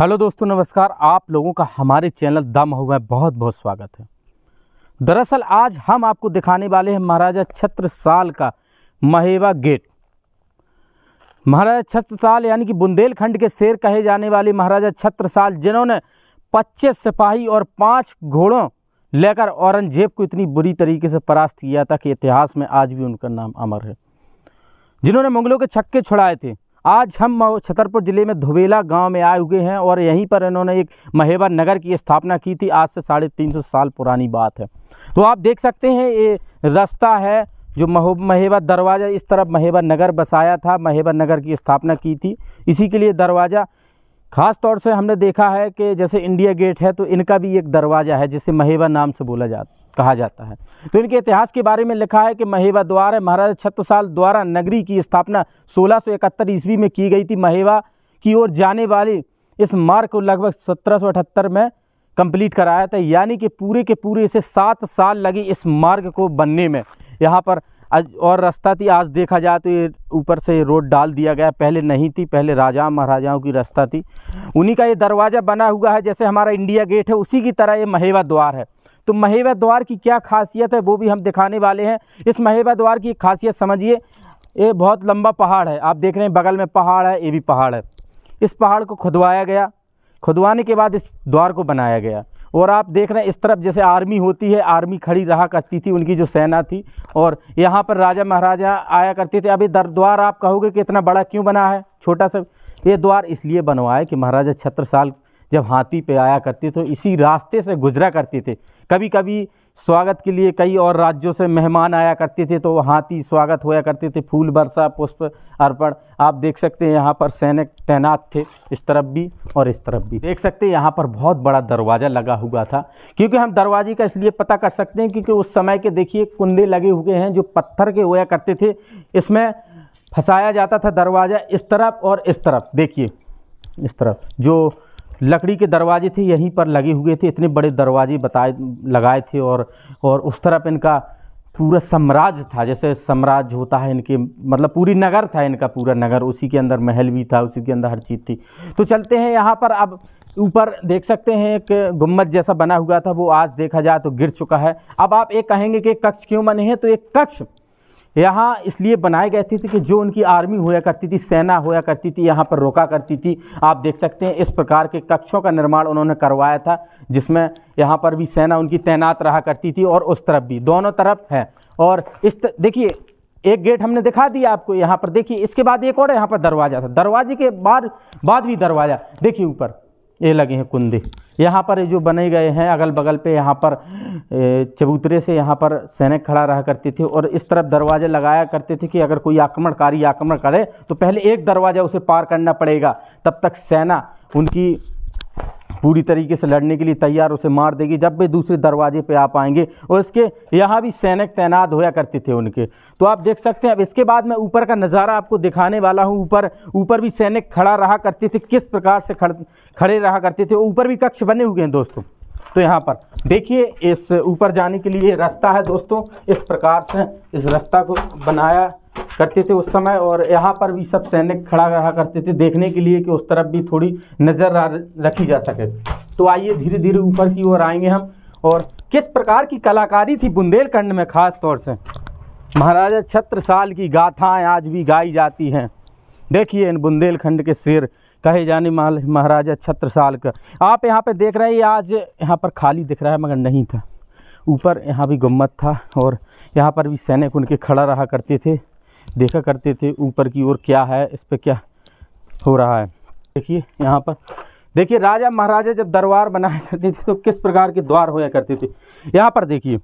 hello दोस्तों नमस्कार आप लोगों का हमारे चैनल दम हुआ है बहुत बहुत स्वागत है दरअसल आज हम आपको दिखाने वाले हैं महाराजा छत्रसाल का महेवा गेट महाराजा छत्रसाल यानी कि बुंदेलखंड के शेर कहे जाने वाले महाराजा छत्रसाल जिन्होंने पच्चीस सिपाही और पाँच घोड़ों लेकर औरंगजेब को इतनी बुरी तरीके से परास्त किया था कि इतिहास में आज भी उनका नाम अमर है जिन्होंने मुगलों के छक्के छुड़ाए थे आज हम छतरपुर ज़िले में धुबेला गांव में आए हुए हैं और यहीं पर इन्होंने एक महेबा नगर की स्थापना की थी आज से साढ़े तीन सौ साल पुरानी बात है तो आप देख सकते हैं ये रास्ता है जो महेबा दरवाज़ा इस तरफ महेबा नगर बसाया था महेबा नगर की स्थापना की थी इसी के लिए दरवाज़ा ख़ास तौर से हमने देखा है कि जैसे इंडिया गेट है तो इनका भी एक दरवाज़ा है जिसे महेबा नाम से बोला जाता कहा जाता है तो इनके इतिहास के बारे में लिखा है कि महेवा द्वार है महाराजा छत्रसाल द्वारा नगरी की स्थापना सोलह इकहत्तर ईस्वी में की गई थी महेवा की ओर जाने वाली इस मार्ग को लगभग अठहत्तर में कंप्लीट कराया था यानी कि पूरे के पूरे इसे सात साल लगे इस मार्ग को बनने में यहाँ पर आज और रास्ता थी आज देखा जाए तो ये ऊपर से रोड डाल दिया गया पहले नहीं थी पहले राजा महाराजाओं की रास्ता थी उन्हीं का ये दरवाज़ा बना हुआ है जैसे हमारा इंडिया गेट है उसी की तरह ये महेवा द्वार है तो महेबा द्वार की क्या खासियत है वो भी हम दिखाने वाले हैं इस महेबा द्वार की खासियत समझिए ये बहुत लंबा पहाड़ है आप देख रहे हैं बगल में पहाड़ है ये भी पहाड़ है इस पहाड़ को खुदवाया गया खुदवाने के बाद इस द्वार को बनाया गया और आप देख रहे हैं इस तरफ जैसे आर्मी होती है आर्मी खड़ी रहा करती थी उनकी जो सेना थी और यहाँ पर राजा महाराजा आया करते थे अभी दर द्वार आप कहोगे कि इतना बड़ा क्यों बना है छोटा सा ये द्वार इसलिए बनवाया कि महाराजा साल जब हाथी पे आया करते तो इसी रास्ते से गुजरा करते थे कभी कभी स्वागत के लिए कई और राज्यों से मेहमान आया करते थे तो हाथी स्वागत होया करते थे फूल बरसा पुष्प अर्पण आप देख सकते हैं यहाँ पर सैनिक तैनात थे इस तरफ भी और इस तरफ भी देख सकते हैं यहाँ पर बहुत बड़ा दरवाज़ा लगा हुआ था क्योंकि हम दरवाजे का इसलिए पता कर सकते हैं क्योंकि उस समय के देखिए कुंदे लगे हुए हैं जो पत्थर के होया करते थे इसमें फंसाया जाता था दरवाज़ा इस तरफ और इस तरफ देखिए इस तरफ जो लकड़ी के दरवाजे थे यहीं पर लगे हुए थे इतने बड़े दरवाजे बताए लगाए थे और और उस तरफ इनका पूरा साम्राज्य था जैसे साम्राज्य होता है इनके मतलब पूरी नगर था इनका पूरा नगर उसी के अंदर महल भी था उसी के अंदर हर चीज़ थी तो चलते हैं यहाँ पर अब ऊपर देख सकते हैं एक गुम्बद जैसा बना हुआ था वो आज देखा जाए तो गिर चुका है अब आप एक कहेंगे कि कक्ष क्यों बने हैं तो एक कक्ष यहाँ इसलिए बनाए गए थे कि जो उनकी आर्मी होया करती थी सेना होया करती थी यहाँ पर रोका करती थी आप देख सकते हैं इस प्रकार के कक्षों का निर्माण उन्होंने करवाया था जिसमें यहाँ पर भी सेना उनकी तैनात रहा करती थी और उस तरफ भी दोनों तरफ है और इस देखिए एक गेट हमने दिखा दिया आपको यहाँ पर देखिए इसके बाद एक और यहाँ पर दरवाज़ा था दरवाजे के बाद बाद भी दरवाज़ा देखिए ऊपर ये लगे हैं कुंदे यहाँ पर जो बने गए हैं अगल बगल पे यहाँ पर चबूतरे से यहाँ पर सैनिक खड़ा रहा करते थे और इस तरफ दरवाजे लगाया करते थे कि अगर कोई आक्रमणकारी आक्रमण करे तो पहले एक दरवाज़ा उसे पार करना पड़ेगा तब तक सेना उनकी पूरी तरीके से लड़ने के लिए तैयार उसे मार देगी जब भी दूसरे दरवाजे पे आ पाएंगे और इसके यहाँ भी सैनिक तैनात होया करते थे उनके तो आप देख सकते हैं अब इसके बाद मैं ऊपर का नज़ारा आपको दिखाने वाला हूँ ऊपर ऊपर भी सैनिक खड़ा रहा करते थे किस प्रकार से खड़, खड़े रहा करते थे ऊपर भी कक्ष बने हुए हैं दोस्तों तो यहाँ पर देखिए इस ऊपर जाने के लिए रास्ता है दोस्तों इस प्रकार से इस रास्ता को बनाया करते थे उस समय और यहाँ पर भी सब सैनिक खड़ा रहा करते थे देखने के लिए कि उस तरफ भी थोड़ी नज़र रखी जा सके तो आइए धीरे धीरे ऊपर की ओर आएंगे हम और किस प्रकार की कलाकारी थी बुंदेलखंड में ख़ास तौर से महाराजा साल की गाथाएं आज भी गाई जाती हैं देखिए इन बुंदेलखंड के शेर कहे जाने माल महाराजा छत्रसाल का आप यहाँ पे देख रहे हैं आज यहाँ पर खाली दिख रहा है मगर नहीं था ऊपर यहाँ भी गुम्मत था और यहाँ पर भी सैनिक उनके खड़ा रहा करते थे देखा करते थे ऊपर की ओर क्या है इस पर क्या हो रहा है देखिए यहाँ पर देखिए राजा महाराजा जब दरबार बनाया करते थे तो किस प्रकार के द्वार होया करते थे यहाँ पर देखिए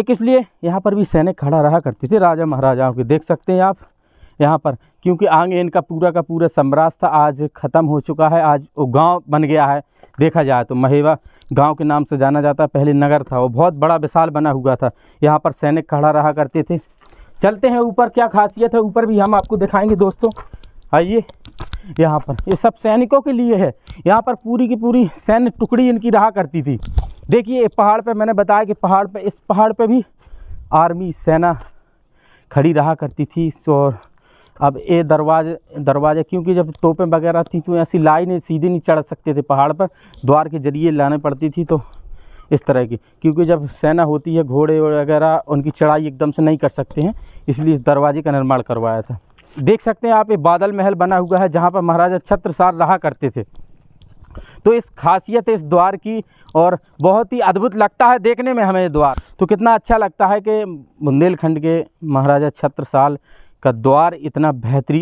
एक इसलिए यहाँ पर भी सैनिक खड़ा रहा करते थे राजा महाराजाओं के देख सकते हैं आप यहाँ पर क्योंकि आगे इनका पूरा का पूरा सम्राज था आज ख़त्म हो चुका है आज वो गांव बन गया है देखा जाए तो महेवा गांव के नाम से जाना जाता है पहले नगर था वो बहुत बड़ा विशाल बना हुआ था यहाँ पर सैनिक खड़ा रहा करते थे चलते हैं ऊपर क्या खासियत है ऊपर भी हम आपको दिखाएंगे दोस्तों आइए यहाँ पर ये सब सैनिकों के लिए है यहाँ पर पूरी की पूरी सैन्य टुकड़ी इनकी रहा करती थी देखिए पहाड़ पर मैंने बताया कि पहाड़ पर इस पहाड़ पर भी आर्मी सेना खड़ी रहा करती थी और अब ये दरवाजे दरवाजे क्योंकि जब तोपें वगैरह थी तो ऐसी लाई नहीं सीधे नहीं चढ़ सकते थे पहाड़ पर द्वार के जरिए लाने पड़ती थी तो इस तरह की क्योंकि जब सेना होती है घोड़े वगैरह उनकी चढ़ाई एकदम से नहीं कर सकते हैं इसलिए इस दरवाजे का निर्माण करवाया था देख सकते हैं आप ये बादल महल बना हुआ है जहाँ पर महाराजा छत्रसार रहा करते थे तो इस खासियत इस द्वार की और बहुत ही अद्भुत लगता है देखने में हमें द्वार तो कितना अच्छा लगता है कि बुंदेलखंड के महाराजा छत्रसाल का द्वार इतना बेहतरीन